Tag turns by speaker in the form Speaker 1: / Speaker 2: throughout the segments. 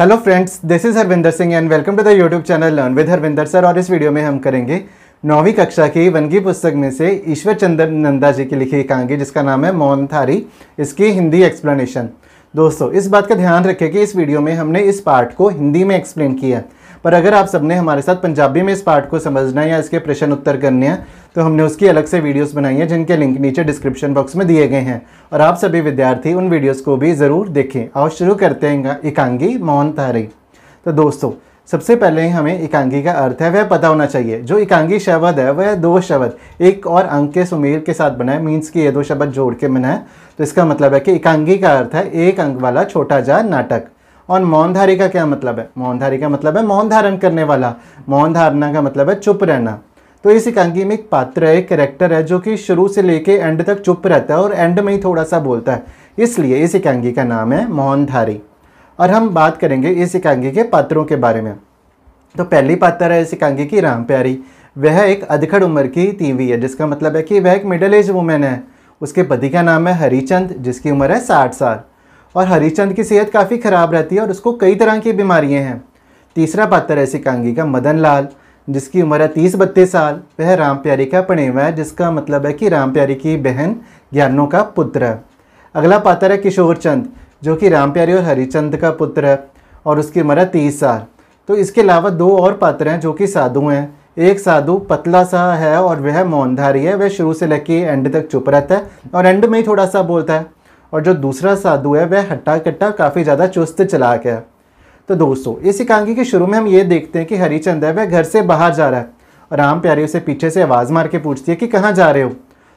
Speaker 1: hello friends this is Harvinder Singh and welcome to the YouTube channel learn with Harvinder sir और इस video में हम करेंगे नौवीं कक्षा की वनगी पुस्तक में से ईश्वर चंद्र नंदा जी की लिखी एकांगी जिसका नाम है मौन थारी इसकी हिंदी एक्सप्लेनेशन दोस्तों इस बात का ध्यान रखें कि इस वीडियो में हमने इस पार्ट को हिंदी में एक्सप्लेन किया है पर अगर आप सबने हमारे साथ पंजाबी में इस पार्ट को समझना है या इसके प्रश्न उत्तर करने हैं तो हमने उसकी अलग से वीडियोस बनाई हैं जिनके लिंक नीचे डिस्क्रिप्शन बॉक्स में दिए गए हैं और आप सभी विद्यार्थी उन वीडियोज़ को भी ज़रूर देखें आओ शुरू करते हैं एकांगी मौन तारी तो दोस्तों सबसे पहले हमें एकांगी का अर्थ है वह पता होना चाहिए जो एकांगी शब्द है वह दो शब्द एक और अंक के सुमेल के साथ बनाए मीन्स कि ये दो शब्द जोड़ के बनाए तो इसका मतलब है कि एकांगी का अर्थ है एक अंक वाला छोटा जा नाटक और मौनधारी का क्या मतलब है मौनधारी का मतलब है मौन धारण करने वाला मौन धारणा का मतलब है चुप रहना तो इस एकांकी में एक पात्र है एक करेक्टर है जो कि शुरू से लेके एंड तक चुप रहता है और एंड में ही थोड़ा सा बोलता है इसलिए इस एकांकी का नाम है मौनधारी और हम बात करेंगे इस एकांकी के पात्रों के बारे में तो पहली पात्र है इस एकांकी की राम प्यारी वह एक अधखड़ उम्र की तीवी है जिसका मतलब है कि वह एक मिडल एज वुमेन है उसके पति का नाम है हरीचंद जिसकी उम्र है साठ साल और हरीचंद की सेहत काफ़ी ख़राब रहती है और उसको कई तरह की बीमारियाँ हैं तीसरा पात्र है सिकांगी का मदन लाल जिसकी उम्र है तीस बत्तीस साल वह राम प्यारी का पणेवा है जिसका मतलब है कि राम प्यारी की बहन ज्ञानों का पुत्र है अगला पात्र है किशोर चंद जो कि राम प्यारी और हरिचंद का पुत्र है और उसकी उम्र है तीस साल तो इसके अलावा दो और पात्र हैं जो कि साधु हैं एक साधु पतला सा है और वह मौनधारी है वह शुरू से लेके एंड तक चुप रहता है और एंड में ही थोड़ा सा बोलता है और जो दूसरा साधु है वह हट्टा कट्टा काफ़ी ज़्यादा चुस्त चलाक है तो दोस्तों इस एकांकी के शुरू में हम ये देखते हैं कि हरीचंद है वह घर से बाहर जा रहा है और राम प्यारी उसे पीछे से आवाज़ मार के पूछती है कि कहाँ जा रहे हो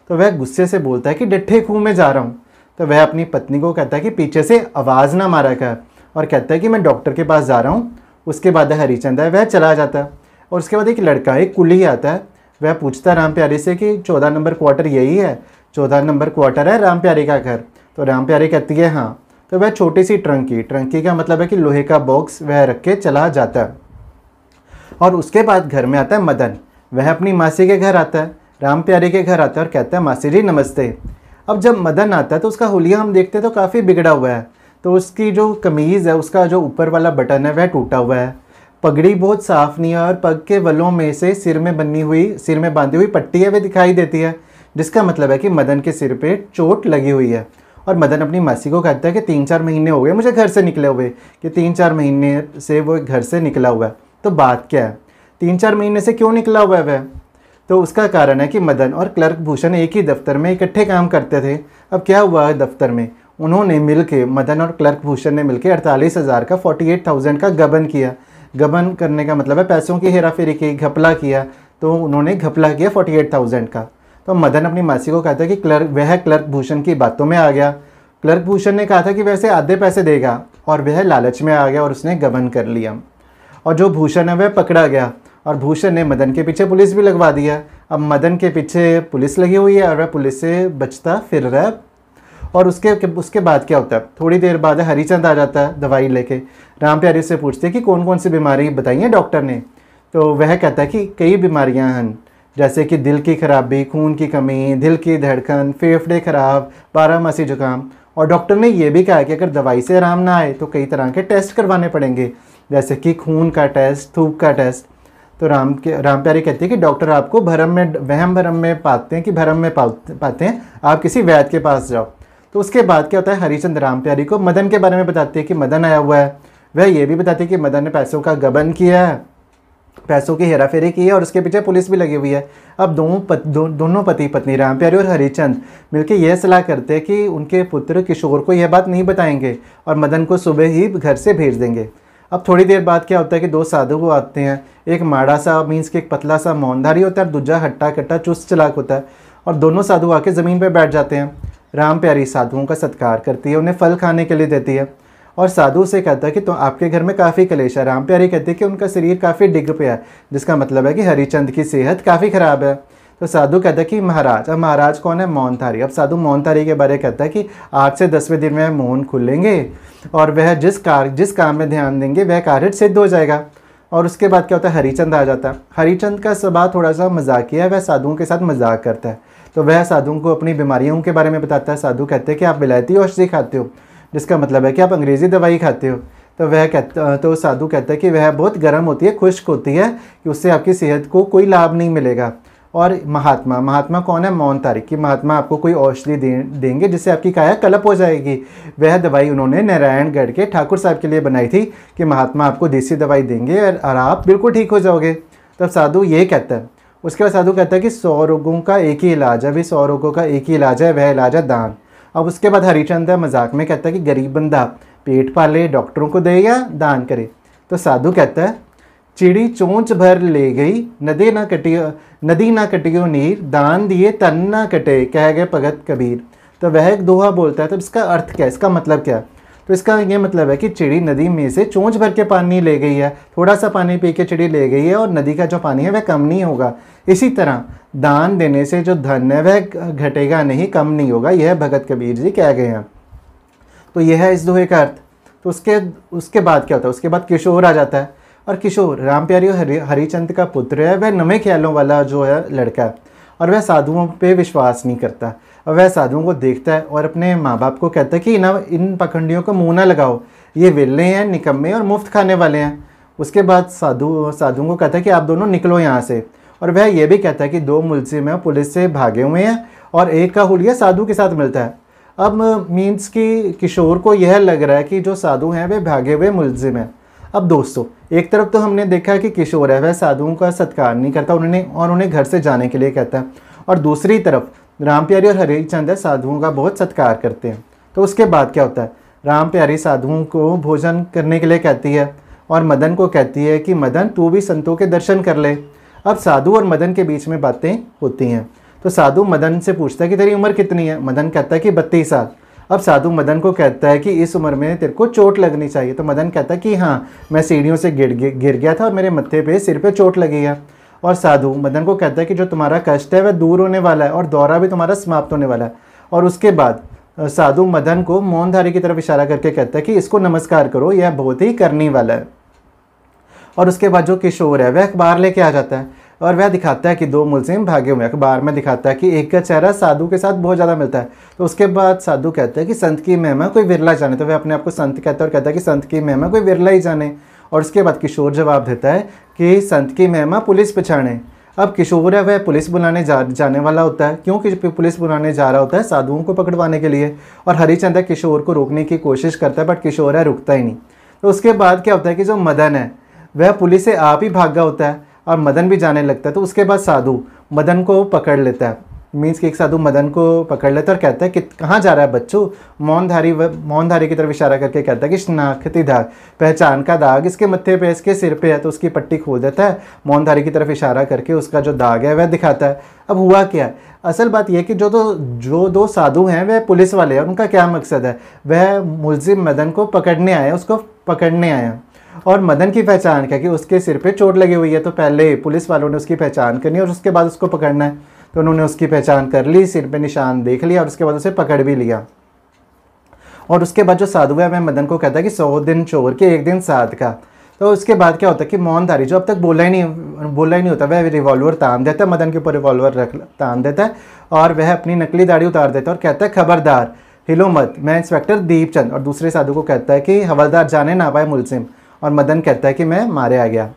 Speaker 1: तो वह गुस्से से बोलता है कि डट्ठे खूह में जा रहा हूँ तो वह अपनी पत्नी को कहता है कि पीछे से आवाज़ ना मारा कर और कहता है कि मैं डॉक्टर के पास जा रहा हूँ उसके बाद हरीचंद है वह चला जाता है और उसके बाद एक लड़का एक कुल आता है वह पूछता है राम प्यारी से कि चौदह नंबर क्वार्टर यही है चौदह नंबर क्वार्टर है राम प्यारी का घर तो राम प्यारी कहती है हाँ तो वह छोटी सी ट्रंकी ट्रंकी का मतलब है कि लोहे का बॉक्स वह रख के चला जाता है और उसके बाद घर में आता है मदन वह अपनी मासी के घर आता है राम प्यारे के घर आता है और कहता है मासी जी नमस्ते अब जब मदन आता है तो उसका होलिया हम देखते हैं तो काफ़ी बिगड़ा हुआ है तो उसकी जो कमीज़ है उसका जो ऊपर वाला बटन है वह टूटा हुआ है पगड़ी बहुत साफ़ नहीं है और पग के वलों में से सिर में बनी हुई सिर में बांधी हुई पट्टी है वह दिखाई देती है जिसका मतलब है कि मदन के सिर पे चोट लगी हुई है और मदन अपनी मासी को कहता है कि तीन चार महीने हो गए मुझे घर से निकले हुए कि तीन चार महीने से वो घर से निकला हुआ है तो बात क्या है तीन चार महीने से क्यों निकला हुआ है वह तो उसका कारण है कि मदन और क्लर्क भूषण एक ही दफ्तर में इकट्ठे काम करते थे अब क्या हुआ है दफ्तर में उन्होंने मिल मदन और क्लर्क भूषण ने मिल अड़तालीस हज़ार का फोर्टी एट थाउजेंड का गबन किया गबन करने का मतलब है पैसों की हेरा की घपला किया तो उन्होंने घपला किया फोर्टी एट थाउजेंड का तो मदन अपनी मासी को कहता है कि क्लर्क वह क्लर्क भूषण की बातों में आ गया क्लर्क भूषण ने कहा था कि वैसे आधे पैसे देगा और वह लालच में आ गया और उसने गबन कर लिया और जो भूषण है वह पकड़ा गया और भूषण ने मदन के पीछे पुलिस भी लगवा दिया अब मदन के पीछे पुलिस लगी हुई है और वह पुलिस से बचता फिर रहा है और उसके उसके बाद क्या होता है थोड़ी देर बाद हरीचंद आ जाता है दवाई लेके राम प्यारी से पूछते कि कौन कौन सी बीमारी बताई है डॉक्टर ने तो वह कहता है कि कई बीमारियाँ हैं जैसे कि दिल की खराबी खून की कमी दिल की धड़कन फेफड़े खराब मसी जुकाम और डॉक्टर ने यह भी कहा कि अगर दवाई से आराम ना आए तो कई तरह के टेस्ट करवाने पड़ेंगे जैसे कि खून का टेस्ट थूक का टेस्ट तो राम के राम प्यारी कहती है कि डॉक्टर आपको भरम में वहम भरम में पाते हैं कि भरम में पाते हैं आप किसी वैद के पास जाओ तो उसके बाद क्या होता है हरीचंद राम प्यारी को मदन के बारे में बताती है कि मदन आया हुआ है वह ये भी बताती है कि मदन ने पैसों का गबन किया है पैसों की हेराफेरी की है और उसके पीछे पुलिस भी लगी हुई है अब दोनों पत, दो, दोनों पति पत्नी राम प्यारी और हरिचंद मिलकर यह सलाह करते हैं कि उनके पुत्र किशोर को यह बात नहीं बताएंगे और मदन को सुबह ही घर से भेज देंगे अब थोड़ी देर बाद क्या होता है कि दो साधु वो आते हैं एक माड़ा सा मीन्स के एक पतला सा मौनधारी होता है और दूसरा हट्टा कट्टा चुस्त चलाक होता है और दोनों साधु आके ज़मीन पर बैठ जाते हैं राम प्यारी साधुओं का सत्कार करती है उन्हें फल खाने के लिए देती है और साधु से कहता है कि तो आपके घर में काफ़ी कलेश है राम प्यारी कहते हैं कि उनका शरीर काफ़ी डिग पे है जिसका मतलब है कि हरिचंद की सेहत काफ़ी ख़राब है तो साधु कहता है कि महाराज अब महाराज कौन है मौन अब साधु मौन के बारे में कहता है कि आठ से दसवें दिन में मौन खुलेंगे और वह जिस कार जिस काम में ध्यान देंगे वह कार्य सिद्ध हो जाएगा और उसके बाद क्या होता है हरिचंद आ जाता है हरिचंद का स्वभाव थोड़ा सा मजाकिया है वह साधुओं के साथ मजाक करता है तो वह साधुओं को अपनी बीमारियों के बारे में बताता है साधु कहते हैं कि आप विलायती औषधि खाते हो जिसका मतलब है कि आप अंग्रेज़ी दवाई खाते हो तो वह कहता तो साधु कहता है कि वह बहुत गर्म होती है खुश्क होती है कि उससे आपकी सेहत को कोई लाभ नहीं मिलेगा और महात्मा महात्मा कौन है मौन तारिक की महात्मा आपको कोई औषधि दे, देंगे जिससे आपकी काया कलप हो जाएगी वह दवाई उन्होंने नारायणगढ़ के ठाकुर साहब के लिए बनाई थी कि महात्मा आपको देसी दवाई देंगे और आप बिल्कुल ठीक हो जाओगे तब साधु ये कहता है उसके बाद साधु कहता है कि सौ रोगों का एक ही इलाज है अभी सौ रोगों का एक ही इलाज है वह इलाज है दान अब उसके बाद हरिचंद मजाक में कहता है कि गरीब बंदा पेट पाले डॉक्टरों को दे या दान करे तो साधु कहता है चिड़ी चोंच भर ले गई नदी ना कटियो नदी ना कटियो नीर दान दिए तन ना कटे कह गए भगत कबीर तो वह एक दोहा बोलता है तो इसका अर्थ क्या है इसका मतलब क्या है तो इसका ये मतलब है कि चिड़ी नदी में से चोंच भर के पानी ले गई है थोड़ा सा पानी पी के चिड़ी ले गई है और नदी का जो पानी है वह कम नहीं होगा इसी तरह दान देने से जो धन है वह घटेगा नहीं कम नहीं होगा यह भगत कबीर जी कह गए हैं तो यह है इस दोहे का अर्थ तो उसके उसके बाद क्या होता है उसके बाद किशोर आ जाता है और किशोर राम प्यारी हरिचंद का पुत्र है वह नमे ख्यालों वाला जो है लड़का है और वह साधुओं पे विश्वास नहीं करता और वह साधुओं को देखता है और अपने माँ बाप को कहता है कि ना इन पखंडियों को मुँह ना लगाओ ये वेल्ले हैं निकम्मे और मुफ्त खाने वाले हैं उसके बाद साधु साधुओं को कहता है कि आप दोनों निकलो यहाँ से और वह यह भी कहता है कि दो मुलजिम हैं पुलिस से भागे हुए हैं और एक का हुलिया साधु के साथ मिलता है अब मीन्स कि किशोर को यह लग रहा है कि जो साधु हैं वे भागे हुए मुलजिम हैं अब दोस्तों एक तरफ तो हमने देखा कि किशोर है वह साधुओं का सत्कार नहीं करता उन्होंने और उन्हें घर से जाने के लिए कहता है और दूसरी तरफ राम प्यारी और हरी चंद साधुओं का बहुत सत्कार करते हैं तो उसके बाद क्या होता है राम प्यारी साधुओं को भोजन करने के लिए कहती है और मदन को कहती है कि मदन तू भी संतों के दर्शन कर ले अब साधु और मदन के बीच में बातें होती हैं तो साधु मदन से पूछता है कि तेरी उम्र कितनी है मदन कहता है कि बत्तीस साल अब साधु मदन को कहता है कि इस उम्र में तेरे को चोट लगनी चाहिए तो मदन कहता है कि हाँ मैं सीढ़ियों से गिर गिर गया था और मेरे मत्थे पे सिर पे चोट लगी है और साधु मदन को कहता है कि जो तुम्हारा कष्ट है वह दूर होने वाला है और दौरा भी तुम्हारा समाप्त होने वाला है और उसके बाद साधु मदन को मौनधारी की तरफ इशारा करके कहता है कि इसको नमस्कार करो यह बहुत ही करने वाला है और उसके बाद जो किशोर है वह अखबार लेके आ जाता है और वह दिखाता है कि दो मुलजिम भागे हुए अखबार में दिखाता है कि एक का चेहरा साधु के साथ बहुत ज़्यादा मिलता है तो उसके बाद साधु कहता है कि संत की महिमा कोई विरला जाने तो वह अपने आप को संत कहता है और कहता है कि संत की महिमा कोई विरला ही जाने और उसके बाद किशोर जवाब देता है कि संत की महिमा पुलिस पिछाड़े अब किशोर है वह पुलिस बुलाने जा जाने वाला होता है क्योंकि पुलिस बुलाने जा रहा होता है साधुओं को पकड़वाने के लिए और हरीचंद है किशोर को रोकने की कोशिश करता है बट किशोर है रुकता ही नहीं तो उसके बाद क्या होता है कि जो मदन है वह पुलिस से आप ही भागा होता है और मदन भी जाने लगता है तो उसके बाद साधु मदन को पकड़ लेता है मीन्स कि एक साधु मदन को पकड़ लेता है और कहता है कि कहाँ जा रहा है बच्चू मौनधारी मौनधारी की तरफ इशारा करके कहता है कि शनाखती दाग पहचान का दाग इसके मत्थे पे इसके सिर पे है तो उसकी पट्टी खोल देता है मौनधारी की तरफ इशारा करके उसका जो दाग है वह दिखाता है अब हुआ क्या असल बात यह कि जो दो जो दो साधु हैं वह पुलिस वाले हैं उनका क्या मकसद है वह मुलजिम मदन को पकड़ने आए उसको पकड़ने आए और मदन की पहचान क्या कि उसके सिर पे चोट लगी हुई है तो पहले पुलिस वालों ने उसकी पहचान करनी और उसके बाद उसको पकड़ना है तो उन्होंने उसकी पहचान कर ली सिर पे निशान देख लिया और उसके बाद उसे पकड़ भी लिया और उसके बाद जो साधु है मैं मदन को कहता है कि सौ दिन चोर के एक दिन साध का तो उसके बाद क्या होता है कि मोहनधारी जो अब तक बोला ही नहीं बोला ही नहीं होता वह रिवॉल्वर तान देता है मदन के ऊपर रिवॉल्वर रख तान देता है और वह अपनी नकली दाढ़ी उतार देता है और कहता है खबरदार हिलो मत मैं इंस्पेक्टर दीपचंद और दूसरे साधु को कहता है कि हवलदार जाने ना पाए मुलसिम और मदन कहता है कि मैं मारे आ गया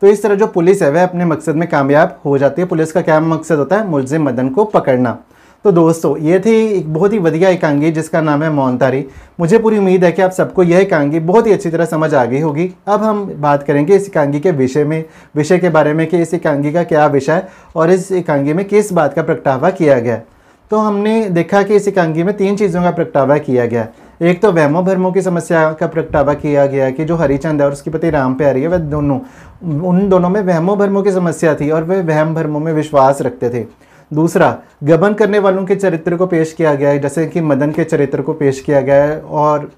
Speaker 1: तो इस तरह जो पुलिस है वह अपने मकसद में कामयाब हो जाती है पुलिस का क्या मकसद होता है मुलजिम मदन को पकड़ना तो दोस्तों ये थी एक बहुत ही बढ़िया एकांगी जिसका नाम है मौनतारी मुझे पूरी उम्मीद है कि आप सबको यह एकांगी बहुत ही अच्छी तरह समझ आ गई होगी अब हम बात करेंगे इस एकांगी के विषय में विषय के बारे में कि इस एकांगी का क्या विषय है और इस एकांगी में किस बात का प्रगटावा किया गया तो हमने देखा कि इस एकांगी में तीन चीज़ों का प्रगटावा किया गया है एक तो वहमो भरमो की समस्या का प्रगटावा किया गया कि जो हरिचंद है और उसकी पति राम प्यारी है वह दोनों उन दोनों में वहमो भरमो की समस्या थी और वे वहम भरमो में विश्वास रखते थे दूसरा गबन करने वालों के चरित्र को पेश किया गया है जैसे कि मदन के चरित्र को पेश किया गया है और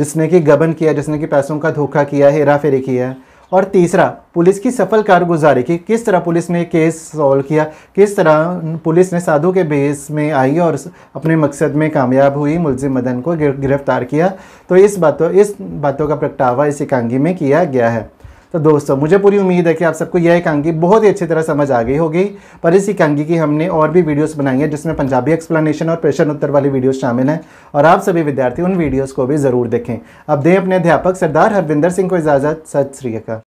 Speaker 1: जिसने कि गबन किया जिसने कि पैसों का धोखा किया हेरा फेरी किया है और तीसरा पुलिस की सफल कारगुजारी कि किस तरह पुलिस ने केस सॉल्व किया किस तरह पुलिस ने साधु के बेस में आई और अपने मकसद में कामयाब हुई मुलजिम मदन को गिरफ्तार किया तो इस बातों इस बातों का प्रगटावा इस एकांगी में किया गया है तो दोस्तों मुझे पूरी उम्मीद है कि आप सबको यह एकांगी बहुत ही अच्छी तरह समझ आ गई होगी पर इस एकांगी की हमने और भी वीडियोस बनाई हैं जिसमें पंजाबी एक्सप्लेनेशन और प्रश्न उत्तर वाली वीडियोस शामिल हैं और आप सभी विद्यार्थी उन वीडियोस को भी ज़रूर देखें अब दें अपने अध्यापक सरदार हरविंदर सिंह को इजाज़त सत श्री अकाल